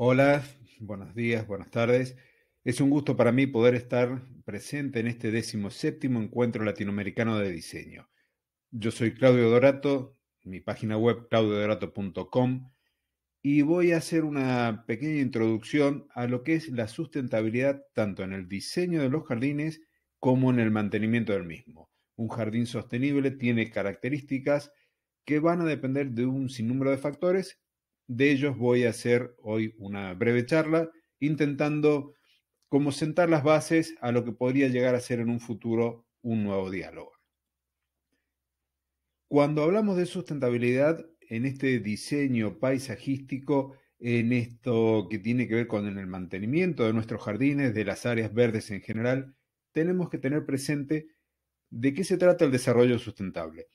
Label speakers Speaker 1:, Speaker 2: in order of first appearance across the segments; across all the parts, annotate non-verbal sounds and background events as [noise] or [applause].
Speaker 1: Hola, buenos días, buenas tardes. Es un gusto para mí poder estar presente en este séptimo Encuentro Latinoamericano de Diseño. Yo soy Claudio Dorato, mi página web claudiodorato.com y voy a hacer una pequeña introducción a lo que es la sustentabilidad tanto en el diseño de los jardines como en el mantenimiento del mismo. Un jardín sostenible tiene características que van a depender de un sinnúmero de factores de ellos voy a hacer hoy una breve charla intentando como sentar las bases a lo que podría llegar a ser en un futuro un nuevo diálogo. Cuando hablamos de sustentabilidad en este diseño paisajístico, en esto que tiene que ver con el mantenimiento de nuestros jardines, de las áreas verdes en general, tenemos que tener presente de qué se trata el desarrollo sustentable.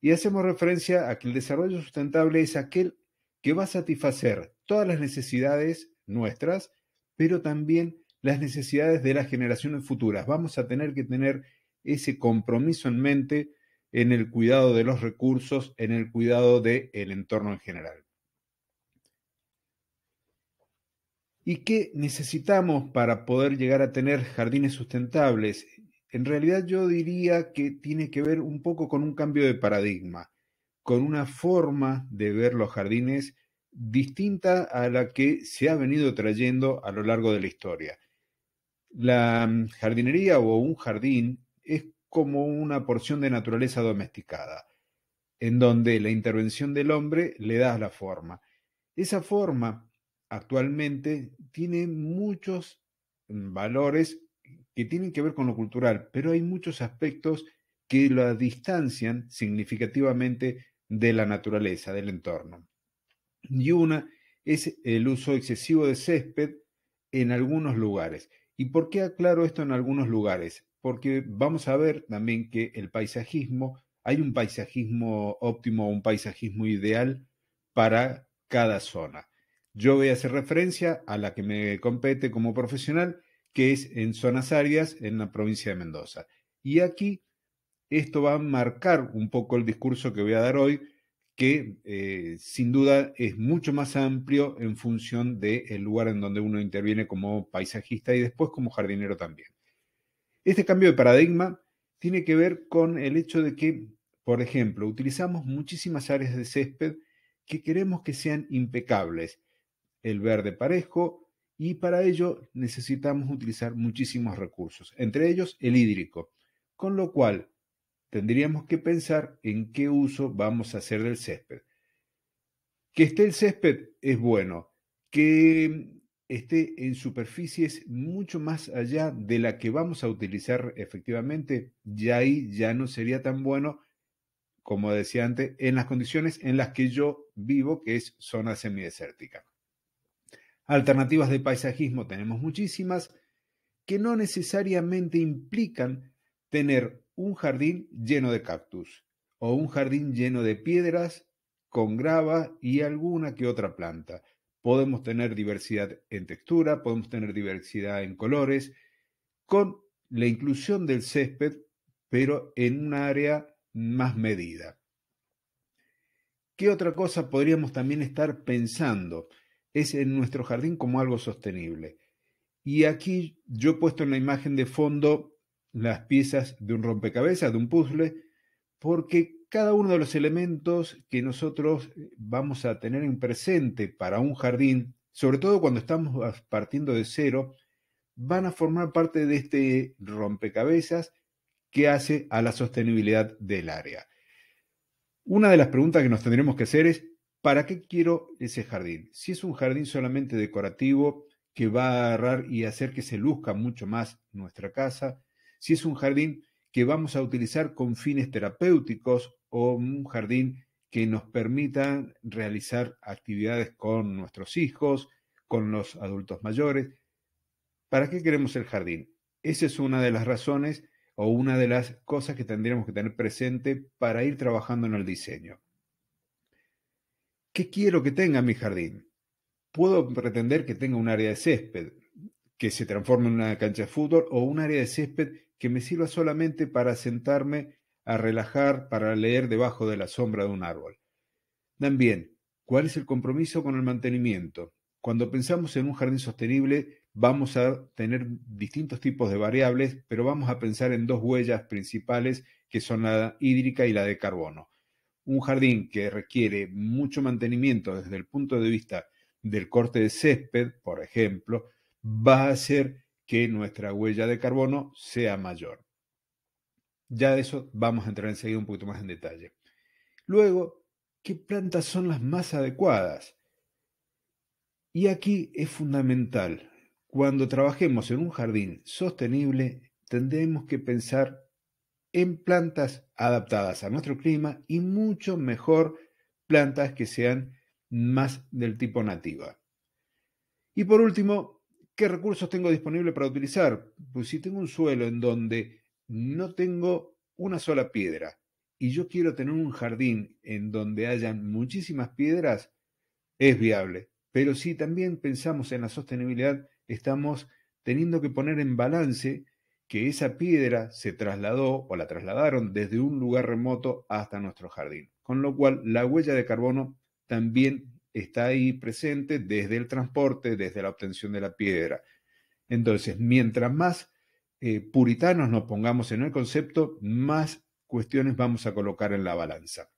Speaker 1: Y hacemos referencia a que el desarrollo sustentable es aquel que va a satisfacer todas las necesidades nuestras, pero también las necesidades de las generaciones futuras. Vamos a tener que tener ese compromiso en mente en el cuidado de los recursos, en el cuidado del el entorno en general. ¿Y qué necesitamos para poder llegar a tener jardines sustentables? En realidad yo diría que tiene que ver un poco con un cambio de paradigma con una forma de ver los jardines distinta a la que se ha venido trayendo a lo largo de la historia. La mm, jardinería o un jardín es como una porción de naturaleza domesticada, en donde la intervención del hombre le da la forma. Esa forma actualmente tiene muchos mm, valores que tienen que ver con lo cultural, pero hay muchos aspectos que la distancian significativamente de la naturaleza, del entorno. Y una es el uso excesivo de césped en algunos lugares. ¿Y por qué aclaro esto en algunos lugares? Porque vamos a ver también que el paisajismo, hay un paisajismo óptimo, un paisajismo ideal para cada zona. Yo voy a hacer referencia a la que me compete como profesional, que es en zonas áreas en la provincia de Mendoza. Y aquí esto va a marcar un poco el discurso que voy a dar hoy, que eh, sin duda es mucho más amplio en función del lugar en donde uno interviene como paisajista y después como jardinero también. Este cambio de paradigma tiene que ver con el hecho de que, por ejemplo, utilizamos muchísimas áreas de césped que queremos que sean impecables, el verde parejo, y para ello necesitamos utilizar muchísimos recursos, entre ellos el hídrico, con lo cual tendríamos que pensar en qué uso vamos a hacer del césped. Que esté el césped es bueno, que mm, esté en superficies mucho más allá de la que vamos a utilizar efectivamente, ya ahí ya no sería tan bueno, como decía antes, en las condiciones en las que yo vivo, que es zona semidesértica. Alternativas de paisajismo tenemos muchísimas que no necesariamente implican tener un jardín lleno de cactus o un jardín lleno de piedras con grava y alguna que otra planta. Podemos tener diversidad en textura, podemos tener diversidad en colores, con la inclusión del césped, pero en un área más medida. ¿Qué otra cosa podríamos también estar pensando? Es en nuestro jardín como algo sostenible. Y aquí yo he puesto en la imagen de fondo las piezas de un rompecabezas, de un puzzle, porque cada uno de los elementos que nosotros eh, vamos a tener en presente para un jardín, sobre todo cuando estamos partiendo de cero, van a formar parte de este rompecabezas que hace a la sostenibilidad del área. Una de las preguntas que nos tendremos que hacer es, ¿para qué quiero ese jardín? Si es un jardín solamente decorativo que va a agarrar y hacer que se luzca mucho más nuestra casa, si es un jardín que vamos a utilizar con fines terapéuticos o un jardín que nos permita realizar actividades con nuestros hijos, con los adultos mayores. ¿Para qué queremos el jardín? Esa es una de las razones o una de las cosas que tendríamos que tener presente para ir trabajando en el diseño. ¿Qué quiero que tenga mi jardín? Puedo pretender que tenga un área de césped, que se transforme en una cancha de fútbol o un área de césped que me sirva solamente para sentarme a relajar, para leer debajo de la sombra de un árbol. También, ¿cuál es el compromiso con el mantenimiento? Cuando pensamos en un jardín sostenible, vamos a tener distintos tipos de variables, pero vamos a pensar en dos huellas principales que son la hídrica y la de carbono. Un jardín que requiere mucho mantenimiento desde el punto de vista del corte de césped, por ejemplo, va a hacer que nuestra huella de carbono sea mayor. Ya de eso vamos a entrar enseguida un poquito más en detalle. Luego, ¿qué plantas son las más adecuadas? Y aquí es fundamental. Cuando trabajemos en un jardín sostenible, tendremos que pensar en plantas adaptadas a nuestro clima y mucho mejor plantas que sean más del tipo nativa. Y por último, ¿Qué recursos tengo disponible para utilizar? Pues si tengo un suelo en donde no tengo una sola piedra y yo quiero tener un jardín en donde hayan muchísimas piedras, es viable. Pero si también pensamos en la sostenibilidad, estamos teniendo que poner en balance que esa piedra se trasladó o la trasladaron desde un lugar remoto hasta nuestro jardín. Con lo cual, la huella de carbono también está ahí presente desde el transporte, desde la obtención de la piedra. Entonces, mientras más eh, puritanos nos pongamos en el concepto, más cuestiones vamos a colocar en la balanza.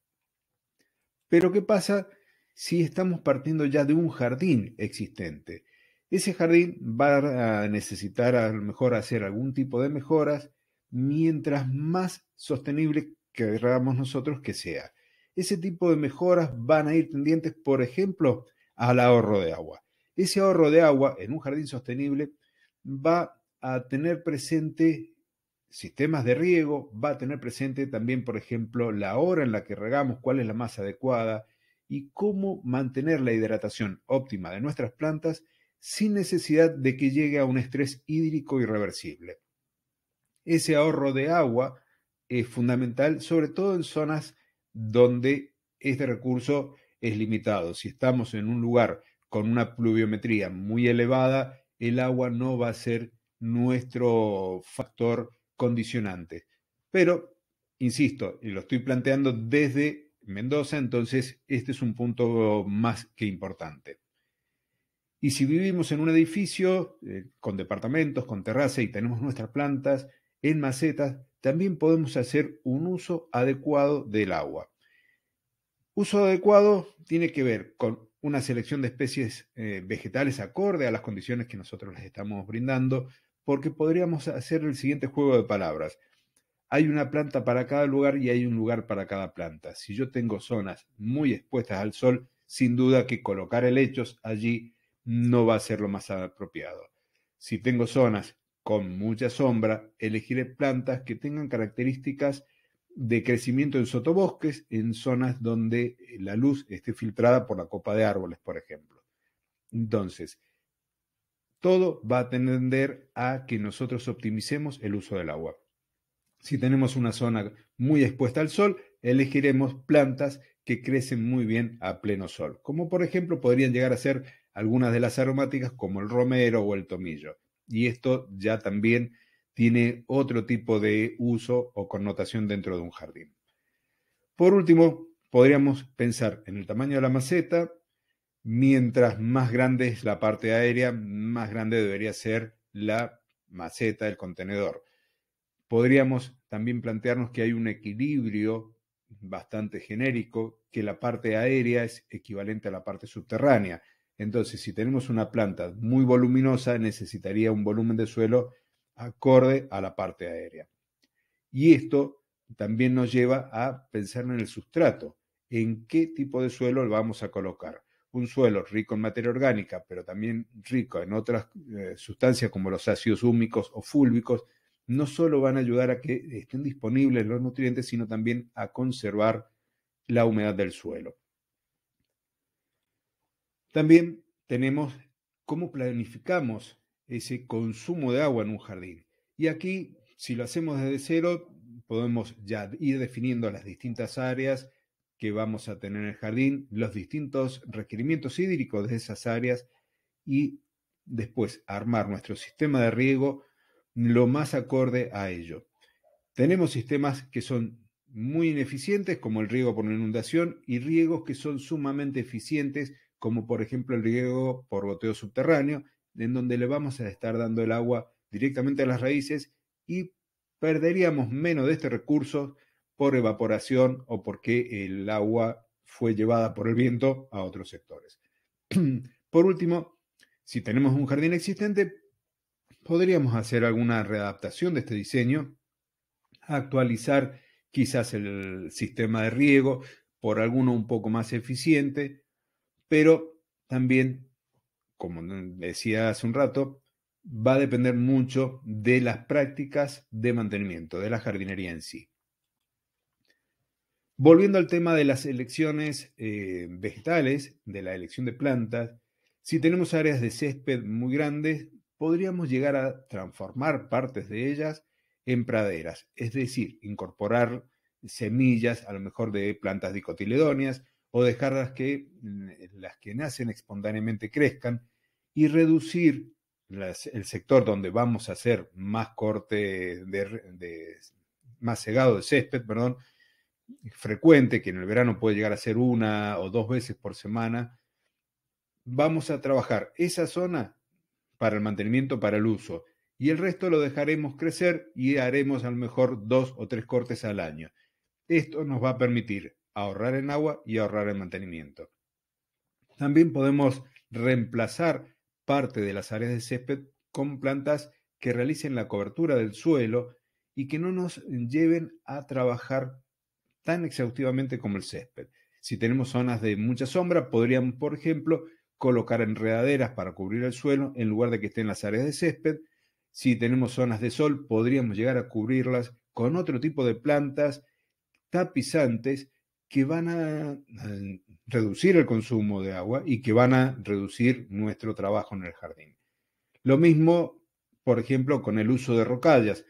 Speaker 1: Pero ¿qué pasa si estamos partiendo ya de un jardín existente? Ese jardín va a necesitar a lo mejor hacer algún tipo de mejoras, mientras más sostenible queramos nosotros que sea. Ese tipo de mejoras van a ir tendientes, por ejemplo, al ahorro de agua. Ese ahorro de agua en un jardín sostenible va a tener presente sistemas de riego, va a tener presente también, por ejemplo, la hora en la que regamos, cuál es la más adecuada y cómo mantener la hidratación óptima de nuestras plantas sin necesidad de que llegue a un estrés hídrico irreversible. Ese ahorro de agua es fundamental, sobre todo en zonas donde este recurso es limitado. Si estamos en un lugar con una pluviometría muy elevada, el agua no va a ser nuestro factor condicionante. Pero, insisto, y lo estoy planteando desde Mendoza, entonces este es un punto más que importante. Y si vivimos en un edificio eh, con departamentos, con terraza y tenemos nuestras plantas en macetas, también podemos hacer un uso adecuado del agua. Uso adecuado tiene que ver con una selección de especies eh, vegetales acorde a las condiciones que nosotros les estamos brindando, porque podríamos hacer el siguiente juego de palabras. Hay una planta para cada lugar y hay un lugar para cada planta. Si yo tengo zonas muy expuestas al sol, sin duda que colocar helechos allí no va a ser lo más apropiado. Si tengo zonas con mucha sombra, elegiré plantas que tengan características de crecimiento en sotobosques, en zonas donde eh, la luz esté filtrada por la copa de árboles, por ejemplo. Entonces, todo va a tender a que nosotros optimicemos el uso del agua. Si tenemos una zona muy expuesta al sol, elegiremos plantas que crecen muy bien a pleno sol, como por ejemplo podrían llegar a ser algunas de las aromáticas como el romero o el tomillo y esto ya también tiene otro tipo de uso o connotación dentro de un jardín. Por último, podríamos pensar en el tamaño de la maceta. Mientras más grande es la parte aérea, más grande debería ser la maceta, el contenedor. Podríamos también plantearnos que hay un equilibrio bastante genérico, que la parte aérea es equivalente a la parte subterránea. Entonces, si tenemos una planta muy voluminosa, necesitaría un volumen de suelo acorde a la parte aérea. Y esto también nos lleva a pensar en el sustrato, en qué tipo de suelo vamos a colocar. Un suelo rico en materia orgánica, pero también rico en otras eh, sustancias como los ácidos húmicos o fúlbicos, no solo van a ayudar a que estén disponibles los nutrientes, sino también a conservar la humedad del suelo. También tenemos cómo planificamos ese consumo de agua en un jardín. Y aquí, si lo hacemos desde cero, podemos ya ir definiendo las distintas áreas que vamos a tener en el jardín, los distintos requerimientos hídricos de esas áreas y después armar nuestro sistema de riego lo más acorde a ello. Tenemos sistemas que son muy ineficientes, como el riego por inundación, y riegos que son sumamente eficientes, como por ejemplo el riego por goteo subterráneo, en donde le vamos a estar dando el agua directamente a las raíces y perderíamos menos de este recurso por evaporación o porque el agua fue llevada por el viento a otros sectores. [clears throat] Por último, si tenemos un jardín existente, podríamos hacer alguna readaptación de este diseño, actualizar quizás el sistema de riego por alguno un poco más eficiente, pero también, como decía hace un rato, va a depender mucho de las prácticas de mantenimiento, de la jardinería en sí. Volviendo al tema de las elecciones eh, vegetales, de la elección de plantas, si tenemos áreas de césped muy grandes, podríamos llegar a transformar partes de ellas en praderas, es decir, incorporar semillas a lo mejor de plantas dicotiledóneas, o dejarlas que mm, eh, las que nacen espontáneamente crezcan y reducir el sector donde vamos a hacer más corte de, más segado de césped, perdón, frecuente, que en el verano puede llegar a ser una o dos veces por semana, vamos a trabajar esa zona para el mantenimiento, para el uso, y el resto lo dejaremos crecer y haremos a lo mejor dos o tres cortes al año. Esto nos va a permitir ahorrar en agua y ahorrar en mantenimiento. También podemos reemplazar parte de las áreas de césped con plantas que realicen la cobertura del suelo y que no nos lleven a trabajar tan exhaustivamente como el césped. Si tenemos zonas de mucha sombra, podrían, por ejemplo, colocar enredaderas para cubrir el suelo en lugar de que estén las áreas de césped. Si tenemos zonas de sol, podríamos llegar a cubrirlas con otro tipo de plantas tapizantes que van a, eh, reducir el consumo de agua y que van a reducir nuestro trabajo en el jardín. Lo mismo, por ejemplo, con el uso de rocallas.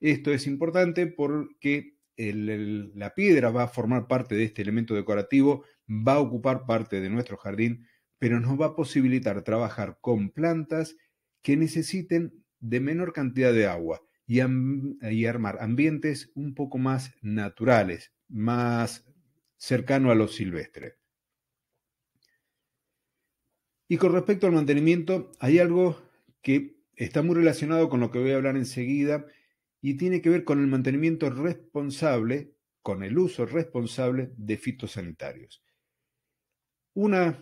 Speaker 1: Esto es importante porque la piedra va a formar parte de este elemento decorativo, va a ocupar parte de nuestro jardín, pero nos va a posibilitar trabajar con plantas que necesiten de menor cantidad de agua y, y armar ambientes un poco más naturales, más cercano a lo silvestre. Y con respecto al mantenimiento, hay algo que está muy relacionado con lo que voy a hablar enseguida y tiene que ver con el mantenimiento responsable, con el uso responsable de fitosanitarios. Una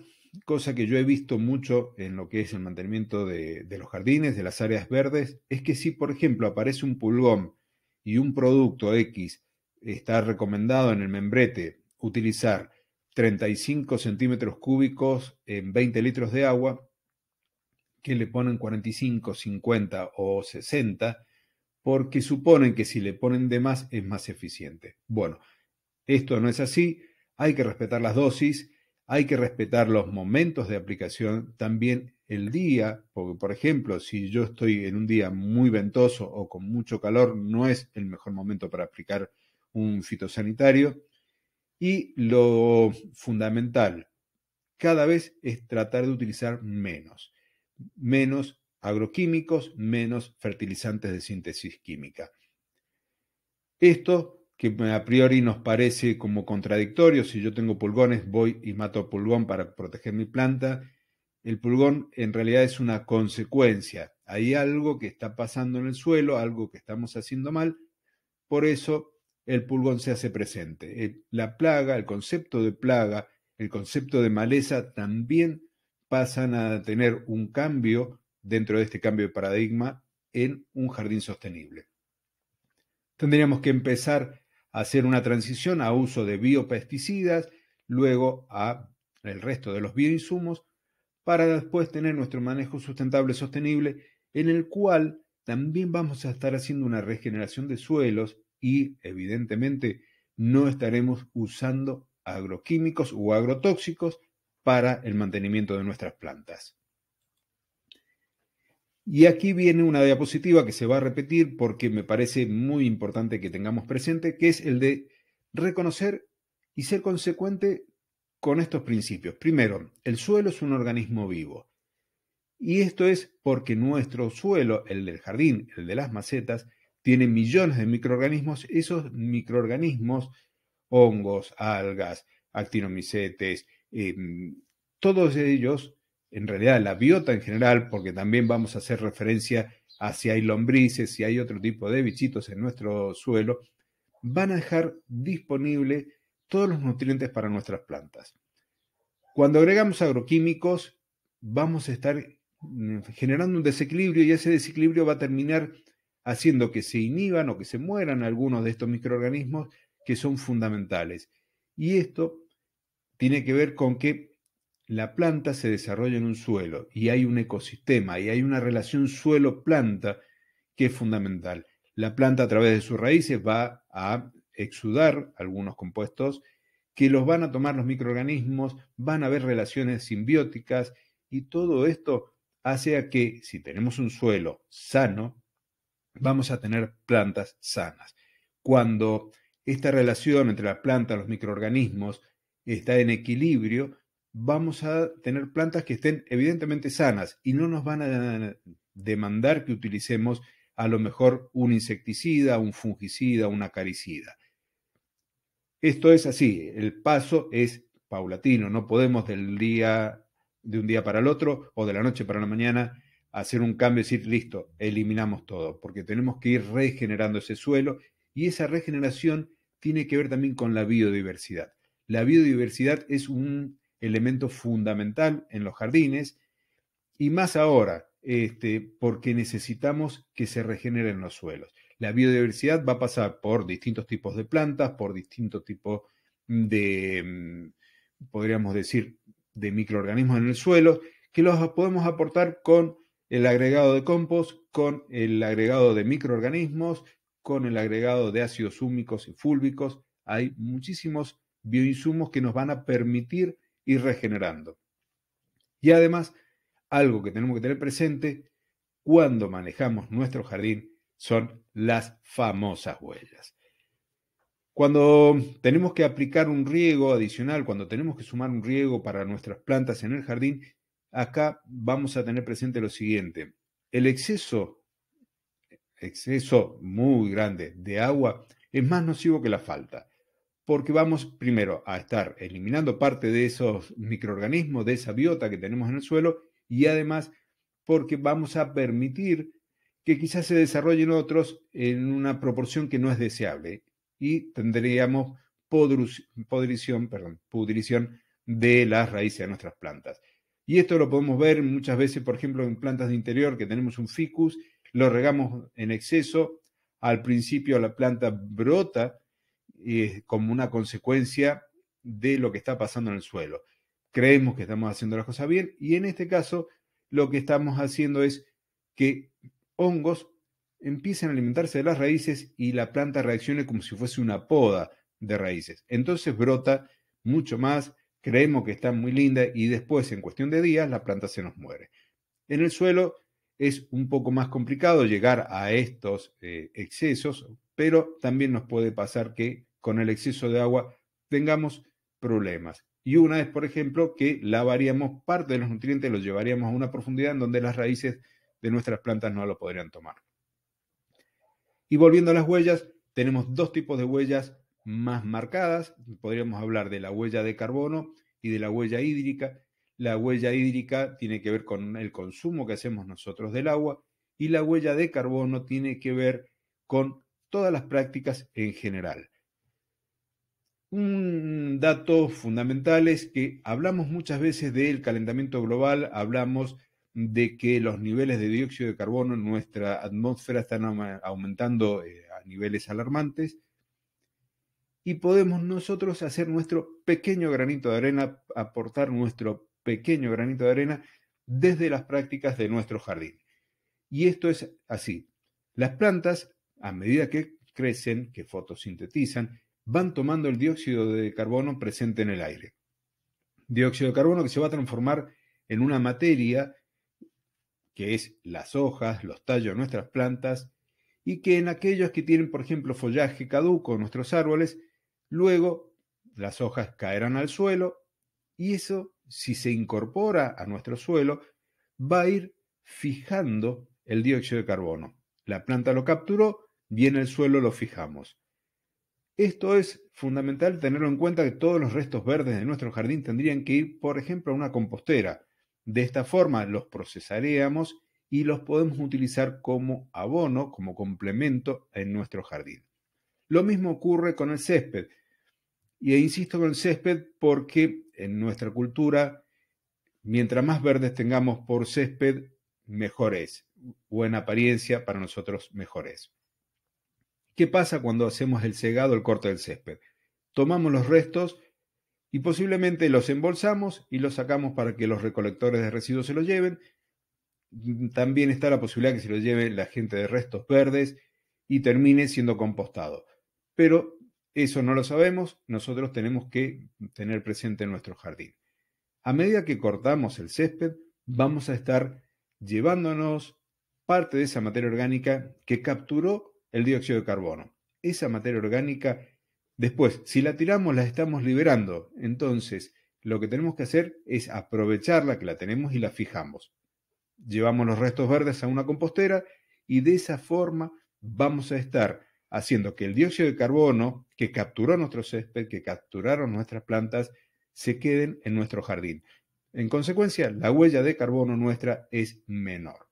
Speaker 1: cosa que yo he visto mucho en lo que es el mantenimiento de, los jardines, de las áreas verdes, es que si, por ejemplo, aparece un pulgón y un producto X está recomendado en el membrete utilizar 35 centímetros cúbicos en 20 litros de agua, que le ponen 45, 50 o 60, porque suponen que si le ponen de más es más eficiente. Bueno, esto no es así, hay que respetar las dosis, hay que respetar los momentos de aplicación, también el día, porque por ejemplo, si yo estoy en un día muy ventoso o con mucho calor, no es el mejor momento para aplicar un fitosanitario. Y lo fundamental cada vez es tratar de utilizar menos, menos agroquímicos, menos fertilizantes de síntesis química. Esto que a priori nos parece como contradictorio, si yo tengo pulgones voy y mato pulgón para proteger mi planta, el pulgón en realidad es una consecuencia. Hay algo que está pasando en el suelo, algo que estamos haciendo mal, por eso el pulgón se hace presente. Eh, la plaga, el concepto de plaga, el concepto de maleza también pasan a tener un cambio dentro de este cambio de paradigma en un jardín sostenible. Tendríamos que empezar a hacer una transición a uso de biopesticidas, luego a el resto de los bioinsumos, para después tener nuestro manejo sustentable sostenible, en el cual también vamos a estar haciendo una regeneración de suelos, y evidentemente no estaremos usando agroquímicos o agrotóxicos para el mantenimiento de nuestras plantas. Y aquí viene una diapositiva que se va a repetir porque me parece muy importante que tengamos presente, que es el de reconocer y ser consecuente con estos principios. Primero, el suelo es un organismo vivo. Y esto es porque nuestro suelo, el del jardín, el de las macetas, tiene millones de microorganismos. Esos microorganismos, hongos, algas, actinomicetes, em, todos ellos, en realidad la biota en general, porque también vamos a hacer referencia a si hay lombrices, si hay otro tipo de bichitos en nuestro suelo, van a dejar disponible todos los nutrientes para nuestras plantas. Cuando agregamos agroquímicos, vamos a estar mm, generando un desequilibrio y ese desequilibrio va a terminar haciendo que se inhiban o que se mueran algunos de estos microorganismos que son fundamentales. Y esto tiene que ver con que la planta se desarrolla en un suelo y hay un ecosistema y hay una relación suelo-planta que es fundamental. La planta a través de sus raíces va a exudar algunos compuestos que los van a tomar los microorganismos, van a haber relaciones simbióticas y todo esto hace a que si tenemos un suelo sano, vamos a tener plantas sanas. Cuando esta relación entre la planta y los microorganismos está en equilibrio, vamos a tener plantas que estén evidentemente sanas y no nos van a demandar que utilicemos a lo mejor un insecticida, un fungicida, un acaricida. Esto es así, el paso es paulatino, no podemos del día de un día para el otro o de la noche para la mañana hacer un cambio decir, listo, eliminamos todo, porque tenemos que ir regenerando ese suelo y esa regeneración tiene que ver también con la biodiversidad. La biodiversidad es un elemento fundamental en los jardines y más ahora, este, porque necesitamos que se regeneren los suelos. La biodiversidad va a pasar por distintos tipos de plantas, por distintos tipos de, mm, podríamos decir, de microorganismos en el suelo, que los podemos aportar con el agregado de compost con el agregado de microorganismos, con el agregado de ácidos húmicos y fúlbicos. Hay muchísimos bioinsumos que nos van a permitir ir regenerando. Y además, algo que tenemos que tener presente cuando manejamos nuestro jardín son las famosas huellas. Cuando tenemos que aplicar un riego adicional, cuando tenemos que sumar un riego para nuestras plantas en el jardín, acá vamos a tener presente lo siguiente. El exceso, exceso muy grande de agua es más nocivo que la falta, porque vamos primero a estar eliminando parte de esos microorganismos, de esa biota que tenemos en el suelo, y además porque vamos a permitir que quizás se desarrollen otros en una proporción que no es deseable y tendríamos podrición, pudrición de las raíces de nuestras plantas. Y esto lo podemos ver muchas veces, por ejemplo, en plantas de interior que tenemos un ficus, lo regamos en exceso, al principio la planta brota como una consecuencia de lo que está pasando en el suelo. Creemos que estamos haciendo las cosas bien y en este caso lo que estamos haciendo es que hongos empiecen a alimentarse de las raíces y la planta reaccione como si fuese una poda de raíces. Entonces brota mucho más, Creemos que está muy linda y después, en cuestión de días, la planta se nos muere. En el suelo es un poco más complicado llegar a estos eh, excesos, pero también nos puede pasar que con el exceso de agua tengamos problemas. Y una es, por ejemplo, que lavaríamos parte de los nutrientes, los llevaríamos a una profundidad en donde las raíces de nuestras plantas no lo podrían tomar. Y volviendo a las huellas, tenemos dos tipos de huellas más marcadas. Podríamos hablar de la huella de carbono y de la huella hídrica. La huella hídrica tiene que ver con el consumo que hacemos nosotros del agua y la huella de carbono tiene que ver con todas las prácticas en general. Un dato fundamental es que hablamos muchas veces del calentamiento global, hablamos de que los niveles de dióxido de carbono en nuestra atmósfera están aumentando eh, a niveles alarmantes y podemos nosotros hacer nuestro pequeño granito de arena, aportar nuestro pequeño granito de arena desde las prácticas de nuestro jardín. Y esto es así. Las plantas, a medida que crecen, que fotosintetizan, van tomando el dióxido de carbono presente en el aire. Dióxido de carbono que se va a transformar en una materia que es las hojas, los tallos de nuestras plantas, y que en aquellos que tienen, por ejemplo, follaje caduco, nuestros árboles, Luego, las hojas caerán al suelo y eso, si se incorpora a nuestro suelo, va a ir fijando el dióxido de carbono. La planta lo capturó viene el suelo lo fijamos. Esto es fundamental tenerlo en cuenta que todos los restos verdes de nuestro jardín tendrían que ir, por ejemplo, a una compostera. De esta forma los procesaríamos y los podemos utilizar como abono, como complemento en nuestro jardín. Lo mismo ocurre con el césped. Y insisto con el césped porque en nuestra cultura, mientras más verdes tengamos por césped, mejor es. buena apariencia, para nosotros, mejor es. ¿Qué pasa cuando hacemos el segado, el corte del césped? Tomamos los restos y posiblemente los embolsamos y los sacamos para que los recolectores de residuos se los lleven. También está la posibilidad que se los lleve la gente de restos verdes y termine siendo compostado. Pero eso no lo sabemos, nosotros tenemos que tener presente en nuestro jardín. A medida que cortamos el césped, vamos a estar llevándonos parte de esa materia orgánica que capturó el dióxido de carbono. Esa materia orgánica, después, si la tiramos, la estamos liberando. Entonces, lo que tenemos que hacer es aprovecharla que la tenemos y la fijamos. Llevamos los restos verdes a una compostera y de esa forma vamos a estar haciendo que el dióxido de carbono que capturó nuestro césped, que capturaron nuestras plantas, se queden en nuestro jardín. En consecuencia, la huella de carbono nuestra es menor.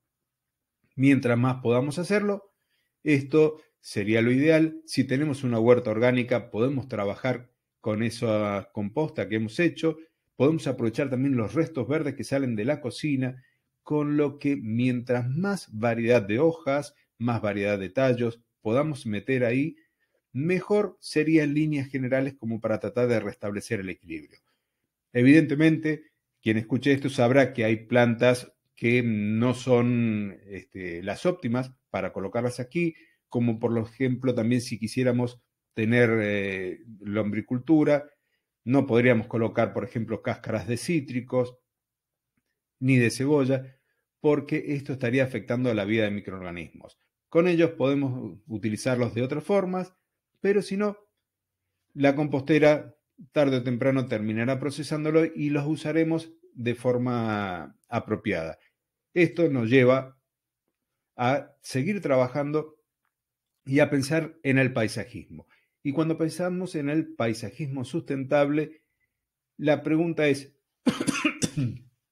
Speaker 1: Mientras más podamos hacerlo, esto sería lo ideal. Si tenemos una huerta orgánica, podemos trabajar con esa composta que hemos hecho, podemos aprovechar también los restos verdes que salen de la cocina, con lo que mientras más variedad de hojas, más variedad de tallos, podamos meter ahí, mejor serían líneas generales como para tratar de restablecer el equilibrio. Evidentemente, quien escuche esto sabrá que hay plantas que no son este, las óptimas para colocarlas aquí, como por ejemplo también si quisiéramos tener eh, lombricultura, no podríamos colocar, por ejemplo, cáscaras de cítricos ni de cebolla, porque esto estaría afectando a la vida de microorganismos. Con ellos podemos utilizarlos de otras formas, pero si no, la compostera tarde o temprano terminará procesándolo y los usaremos de forma apropiada. Esto nos lleva a seguir trabajando y a pensar en el paisajismo. Y cuando pensamos en el paisajismo sustentable, la pregunta es, [coughs]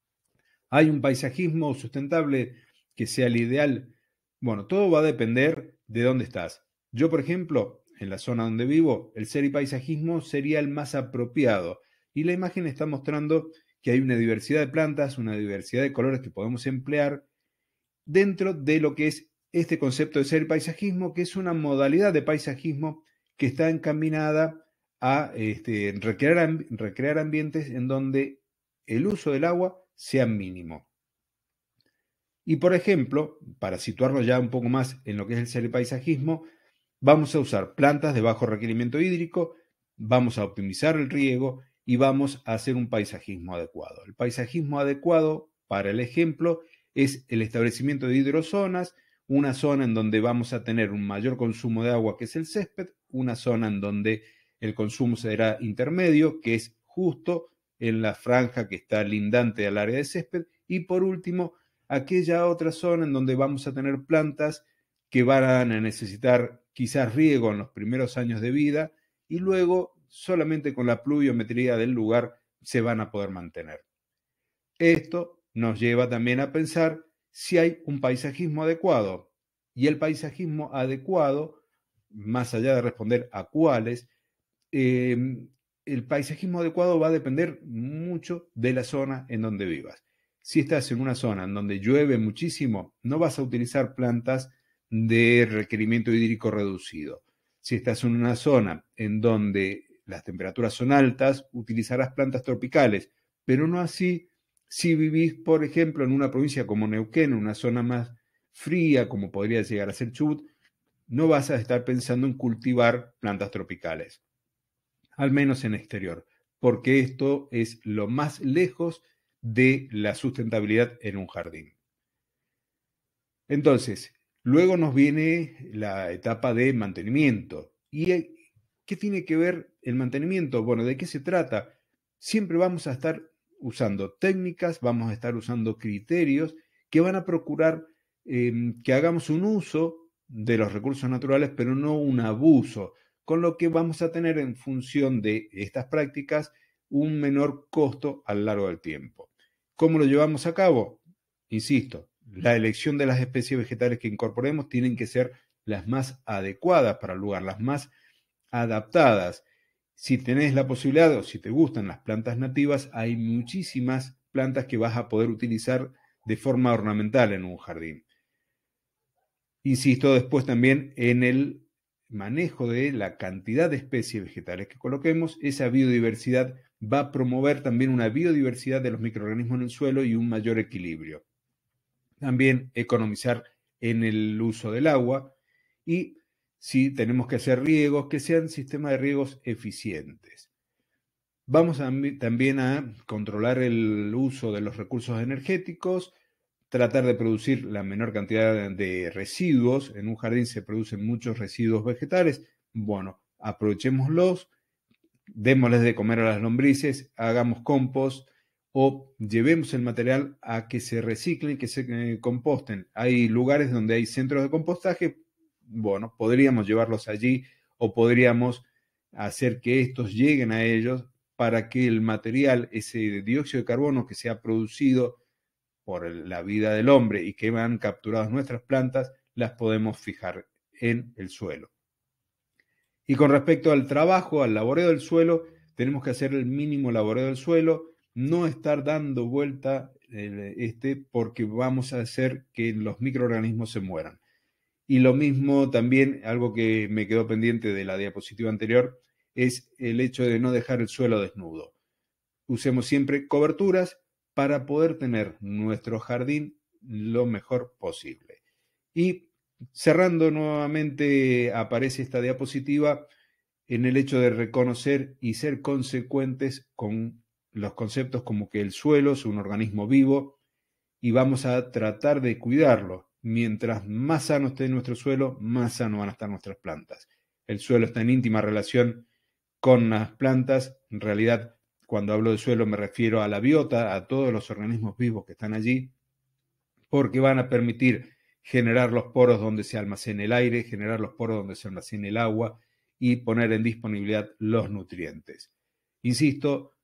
Speaker 1: ¿hay un paisajismo sustentable que sea el ideal bueno, todo va a depender de dónde estás. Yo, por ejemplo, en la zona donde vivo, el ser y paisajismo sería el más apropiado. Y la imagen está mostrando que hay una diversidad de plantas, una diversidad de colores que podemos emplear dentro de lo que es este concepto de ser paisajismo, que es una modalidad de paisajismo que está encaminada a este, recrear ambientes en donde el uso del agua sea mínimo. Y por ejemplo, para situarlo ya un poco más en lo que es el paisajismo, vamos a usar plantas de bajo requerimiento hídrico, vamos a optimizar el riego y vamos a hacer un paisajismo adecuado. El paisajismo adecuado, para el ejemplo, es el establecimiento de hidrozonas, una zona en donde vamos a tener un mayor consumo de agua, que es el césped, una zona en donde el consumo será intermedio, que es justo en la franja que está lindante al área de césped, y por último, aquella otra zona en donde vamos a tener plantas que van a necesitar quizás riego en los primeros años de vida y luego solamente con la pluviometría del lugar se van a poder mantener. Esto nos lleva también a pensar si hay un paisajismo adecuado. Y el paisajismo adecuado, más allá de responder a cuáles, eh, el paisajismo adecuado va a depender mucho de la zona en donde vivas si estás en una zona en donde llueve muchísimo, no vas a utilizar plantas de requerimiento hídrico reducido. Si estás en una zona en donde las temperaturas son altas, utilizarás plantas tropicales, pero no así si vivís, por ejemplo, en una provincia como Neuquén, una zona más fría, como podría llegar a ser Chubut, no vas a estar pensando en cultivar plantas tropicales, al menos en exterior, porque esto es lo más lejos de la sustentabilidad en un jardín. Entonces, luego nos viene la etapa de mantenimiento. ¿Y eh, qué tiene que ver el mantenimiento? Bueno, ¿de qué se trata? Siempre vamos a estar usando técnicas, vamos a estar usando criterios que van a procurar em, que hagamos un uso de los recursos naturales, pero no un abuso, con lo que vamos a tener en función de estas prácticas un menor costo a lo largo del tiempo. ¿Cómo lo llevamos a cabo? Insisto, la elección de las especies vegetales que incorporemos tienen que ser las más adecuadas para el lugar, las más adaptadas. Si tenés la posibilidad o si te gustan las plantas nativas, hay muchísimas plantas que vas a poder utilizar de forma ornamental en un jardín. Insisto después también en el manejo de la cantidad de especies vegetales que coloquemos, esa biodiversidad va a promover también una biodiversidad de los microorganismos en el suelo y un mayor equilibrio. También economizar en el uso del agua y si tenemos que hacer riegos, que sean sistemas de riegos eficientes. Vamos también a controlar el uso de los recursos energéticos tratar de producir la menor cantidad de residuos. En un jardín se producen muchos residuos vegetales. Bueno, aprovechémoslos, démosles de comer a las lombrices, hagamos compost o llevemos el material a que se reciclen, que se eh, composten. Hay lugares donde hay centros de compostaje, bueno, podríamos llevarlos allí o podríamos hacer que estos lleguen a ellos para que el material, ese dióxido de carbono que se ha producido, por la vida del hombre y que van capturadas nuestras plantas, las podemos fijar en el suelo. Y con respecto al trabajo, al laboreo del suelo, tenemos que hacer el mínimo laboreo del suelo, no estar dando vuelta eh, este porque vamos a hacer que los microorganismos se mueran. Y lo mismo también, algo que me quedó pendiente de la diapositiva anterior, es el hecho de no dejar el suelo desnudo. Usemos siempre coberturas, para poder tener nuestro jardín lo mejor posible. Y cerrando nuevamente aparece esta diapositiva en el hecho de reconocer y ser consecuentes con los conceptos como que el suelo es un organismo vivo y vamos a tratar de cuidarlo. Mientras más sano esté nuestro suelo, más sano van a estar nuestras plantas. El suelo está en íntima relación con las plantas, en realidad cuando hablo de suelo me refiero a la biota, a todos los organismos vivos que están allí, porque van a permitir generar los poros donde se almacena el aire, generar los poros donde se almacena el agua y poner en disponibilidad los nutrientes. Insisto,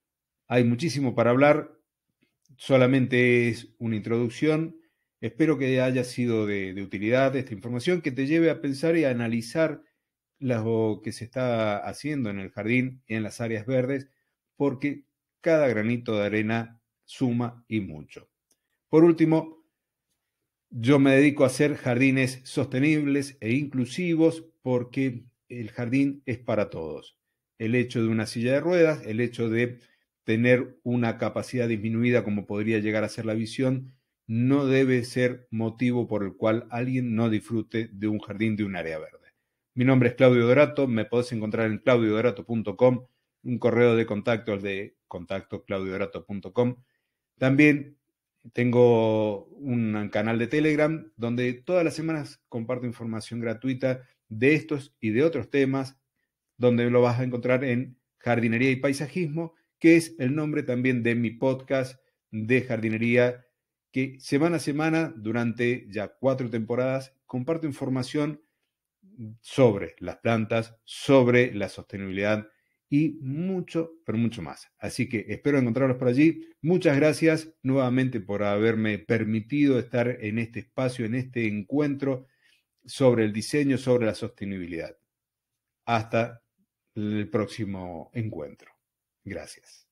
Speaker 1: hay muchísimo para hablar, solamente es una introducción. Espero que haya sido de, utilidad esta información, que te lleve a pensar y a analizar lo que se está haciendo en el jardín y en las áreas verdes porque cada granito de arena suma y mucho. Por último, yo me dedico a hacer jardines sostenibles e inclusivos porque el jardín es para todos. El hecho de una silla de ruedas, el hecho de tener una capacidad disminuida como podría llegar a ser la visión, no debe ser motivo por el cual alguien no disfrute de un jardín de un área verde. Mi nombre es Claudio Dorato, me podés encontrar en claudiodorato.com un correo de contactos de contactoclaudiorato.com. También tengo un canal de Telegram donde todas las semanas comparto información gratuita de estos y de otros temas, donde lo vas a encontrar en jardinería y paisajismo, que es el nombre también de mi podcast de jardinería, que semana a semana, durante ya cuatro temporadas, comparto información sobre las plantas, sobre la sostenibilidad y mucho, pero mucho más. Así que espero encontrarlos por allí. Muchas gracias nuevamente por haberme permitido estar en este espacio, en este encuentro sobre el diseño, sobre la sostenibilidad. Hasta el próximo encuentro. Gracias.